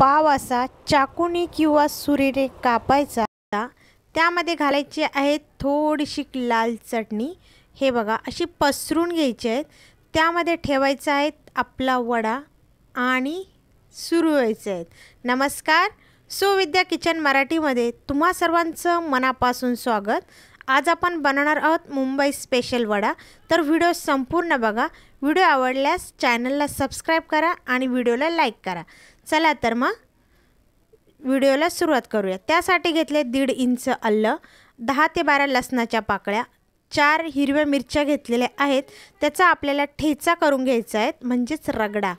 पाव असा चाकूने किंवा सुरीने कापायचा त्यामध्ये घालायची आहे थोडीशी लाल चटणी हे बघा अशी पसरून घ्यायची आहेत त्यामध्ये ठेवायचं आहे आपला वडा आणि सुरू व्हायचे आहेत नमस्कार सुविद्या किचन मराठीमध्ये तुम्हा सर्वांचं मनापासून स्वागत आज आपण बनवणार आहोत मुंबई स्पेशल वडा तर व्हिडिओ संपूर्ण बघा व्हिडिओ आवडल्यास चॅनलला सबस्क्राईब करा आणि व्हिडिओला लाईक करा चला तर मग व्हिडिओला सुरुवात करूया त्यासाठी घेतले दीड इंच अल्ल, दहा ते बारा लसणाच्या पाकळ्या चार हिरव्या मिरच्या घेतलेल्या आहेत त्याचा आपल्याला ठेचा करून घ्यायचा आहे म्हणजेच रगडा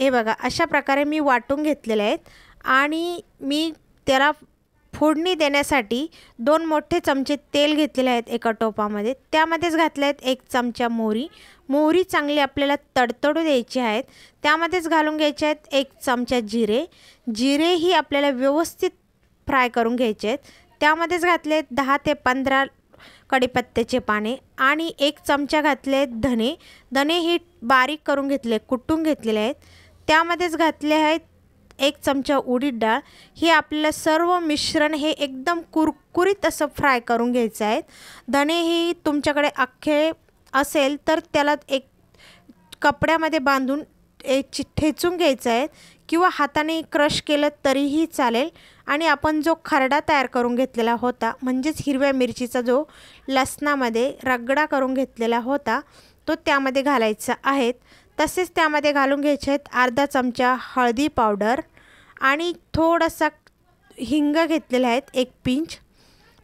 हे बघा अशा प्रकारे मी वाटून घेतलेले आहेत आणि मी त्याला फोडणी देण्यासाठी दोन मोठे चमचे तेल घेतलेले आहेत एका टोपामध्ये त्यामध्येच घातले आहेत एक चमचा मोहरी मोहरी चांगली आपल्याला तडतडू द्यायची आहेत त्यामध्येच घालून घ्यायचे आहेत एक चमचा जिरे जिरे ही आपल्याला व्यवस्थित फ्राय करून घ्यायचे आहेत त्यामध्येच घातले आहेत दहा ते पंधरा कडीपत्त्याचे पाने आणि एक चमचा घातले आहेत धने धने ही बारीक करून घेतले कुटून घेतलेले आहेत त्यामध्येच घातले आहेत एक चमचा उडीद डाळ हे आपल्याला सर्व मिश्रण हे एकदम कुरकुरीत असं फ्राय करून घ्यायचं आहे दणे ही तुमच्याकडे अख्खे असेल तर त्याला एक कपड्यामध्ये बांधून एक ठेचून घ्यायचं आहे किंवा हाताने क्रश केलं तरीही चालेल आणि आपण जो खरडा तयार करून घेतलेला होता म्हणजेच हिरव्या मिरचीचा जो लसणामध्ये रगडा करून घेतलेला होता तो त्यामध्ये घालायचा आहे तसेच त्यामध्ये घालून घ्यायचे आहेत अर्धा चमचा हळदी पावडर आणि थोडासा हिंग घेतलेला आहेत एक पिंच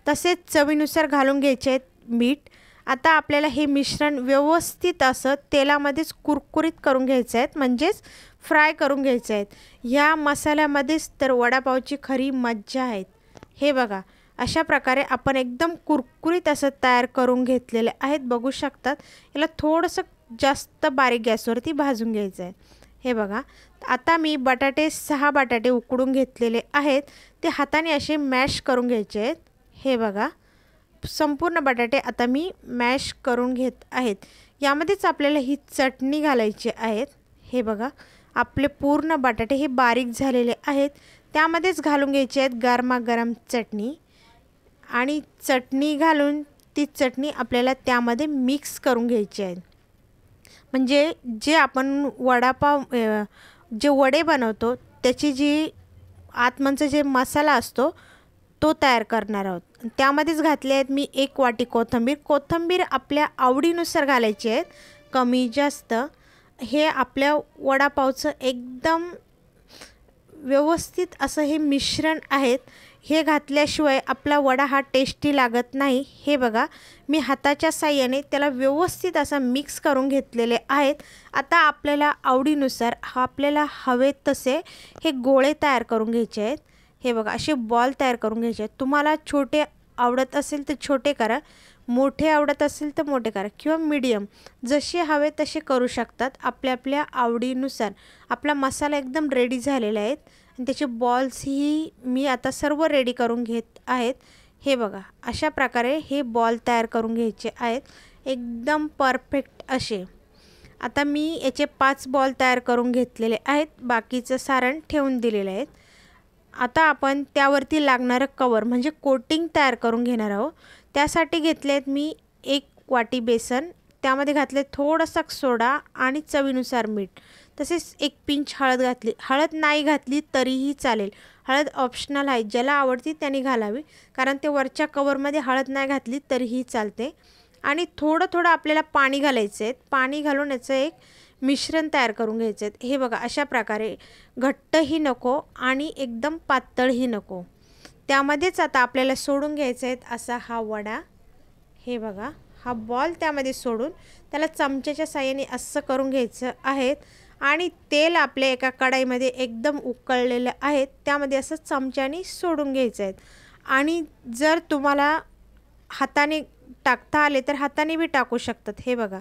तसेच चवीनुसार घालून घ्यायचे आहेत मीठ आता आपल्याला हे मिश्रण व्यवस्थित असं तेलामध्येच कुरकुरीत करून घ्यायचं आहेत म्हणजेच फ्राय करून घ्यायचं आहेत ह्या मसाल्यामध्येच तर वडापावची खरी मज्जा आहे हे बघा अशा प्रकारे आपण एकदम कुरकुरीत असं तयार करून घेतलेले आहेत बघू शकतात याला थोडंसं जास्त बारीक गॅसवरती भाजून घ्यायचं आहे हे बघा आता मी बटाटे सहा बटाटे उकडून घेतलेले आहेत ते हाताने असे मॅश करून घ्यायचे आहेत हे बघा संपूर्ण बटाटे आता मी मॅश करून घेत आहेत यामध्येच आपल्याला ही चटणी घालायची आहेत हे बघा आपले पूर्ण बटाटे हे बारीक झालेले आहेत त्यामध्येच घालून घ्यायचे आहेत गरमागरम चटणी आणि चटणी घालून ती चटणी आपल्याला त्यामध्ये मिक्स करून घ्यायची आहेत म्हणजे जे आपण वडापाव जे वडे बनवतो त्याची जी आतमनचं जे मसाला असतो तो तयार करणार आहोत त्यामध्येच घातले आहेत मी एक वाटी कोथंबीर कोथंबीर आपल्या आवडीनुसार घालायची आहेत कमी जास्त हे आपल्या वडापावचं एकदम व्यवस्थित असं हे मिश्रण आहेत हे घातल्याशिवाय आपला वडा हा टेस्टी लागत नाही हे बघा मी हाताच्या साह्याने त्याला व्यवस्थित असा मिक्स करून घेतलेले आहेत आता आपल्याला आवडीनुसार आपल्याला हवे तसे हे गोळे तयार करून घ्यायचे आहेत हे बघा असे बॉल तयार करून घ्यायचे आहेत तुम्हाला छोटे आवडत असेल तर छोटे करा मोठे आवडत असेल तर मोठे करा किंवा मीडियम जसे हवे तसे करू शकतात आपल्या आपल्या आवडीनुसार आपला मसाला एकदम रेडी झालेला आहेत आणि त्याचे बॉल्सही मी आता सर्व रेडी करून घेत आहेत हे बघा अशा प्रकारे हे बॉल तयार करून घ्यायचे आहेत एकदम परफेक्ट असे आता मी याचे पाच बॉल तयार करून घेतलेले आहेत बाकीचं सारण ठेवून दिलेले आहेत आता आपण त्यावरती लागणारं कवर म्हणजे कोटिंग तयार करून घेणार आहोत त्यासाठी घेतले आहेत मी एक वाटी बेसन त्यामध्ये घातले थोडासा सोडा आणि चवीनुसार मीठ तसेच एक पिंच हळद घातली हळद नाही घातली तरीही चालेल हळद ऑप्शनल आहे ज्याला आवडती त्याने घालावी कारण ते वरच्या कवरमध्ये हळद नाही घातली तरीही चालते आणि थोडं थोडं आपल्याला पाणी घालायचं आहे पाणी घालून याचं एक मिश्रण तयार करून घ्यायचे आहेत हे बघा अशा प्रकारे घट्टही नको आणि एकदम पातळही नको त्यामध्येच आता आपल्याला सोडून घ्यायचं आहेत असा हा वडा हे बघा हा बॉल त्यामध्ये सोडून त्याला चमच्याच्या साह्याने असं करून घ्यायचं आहेत आणि तेल आपल्या एका कढाईमध्ये एकदम उकळलेलं आहे त्यामध्ये असं चमच्याने सोडून घ्यायचं आहेत आणि जर तुम्हाला हाताने टाकता आले तर हाताने बी टाकू शकतात हे बघा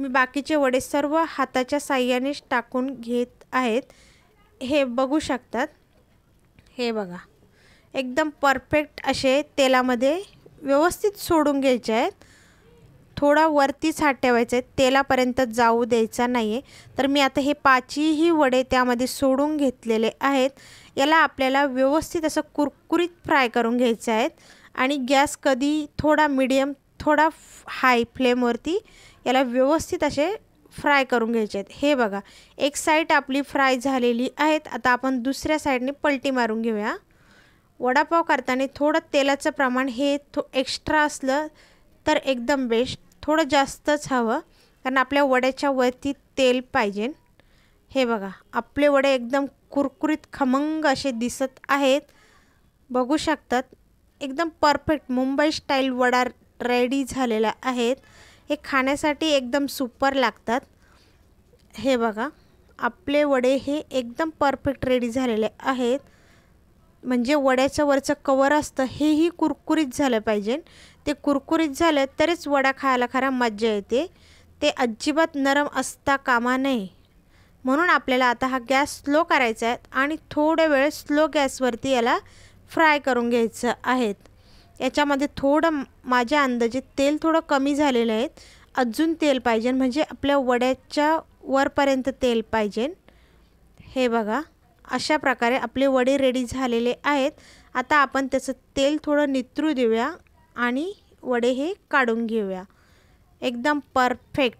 मी बाकीचे वडे सर्व हाताच्या साह्यानेच टाकून घेत आहेत हे बघू शकतात हे बघा एकदम परफेक्ट असे तेलामध्ये व्यवस्थित सोडून घ्यायचे आहेत थोडा वरतीच हात ठेवायचा आहे तेलापर्यंत जाऊ द्यायचा नाही आहे तर मी आता हे पाचही वडे त्यामध्ये सोडून घेतलेले आहेत याला आपल्याला व्यवस्थित असं कुरकुरीत फ्राय करून घ्यायचं आहेत आणि गॅस कधी थोडा मिडियम थोडा हाय फ्लेमवरती याला व्यवस्थित असे फ्राय करून घ्यायचे आहेत हे बघा एक साईड आपली फ्राय झालेली आहेत आता आपण दुसऱ्या साईडने पलटी मारून घेऊया वडापाव करताना थोडं तेलाचं प्रमाण हे थो एक्स्ट्रा असलं तर एकदम बेस्ट थोडं जास्तच हवं कारण आपल्या वड्याच्या वरती तेल पाहिजे हे बघा आपले वडे एकदम कुरकुरीत खमंग असे दिसत आहेत बघू शकतात एकदम perfect Mumbai style vada ready झालेल्या आहेत हे खाण्यासाठी एकदम सुपर लागतात हे बघा आपले वडे हे एकदम परफेक्ट रेडी झालेले आहेत म्हणजे वड्याचं वरचं कवर असतं हेही कुरकुरीत झालं पाहिजे ते कुरकुरीत झालं तरच वडा खायला खरा मज्जा येते ते अजिबात नरम असता कामा नये म्हणून आपल्याला आता हा गॅस स्लो करायचा आहे आणि थोड्या वेळ स्लो गॅसवरती याला फ्राय करून घ्यायचं आहेत याच्यामध्ये थोडं माझ्या अंदाजे तेल थोडं कमी झालेलं आहे अजून तेल पाहिजे म्हणजे आपल्या वड्याच्या वरपर्यंत तेल पाहिजे हे बघा अशा प्रकारे आपले वडे रेडी झालेले आहेत आता आपण त्याचं तेल थोडं नितरू देऊया आणि वडे हे काढून घेऊया एकदम परफेक्ट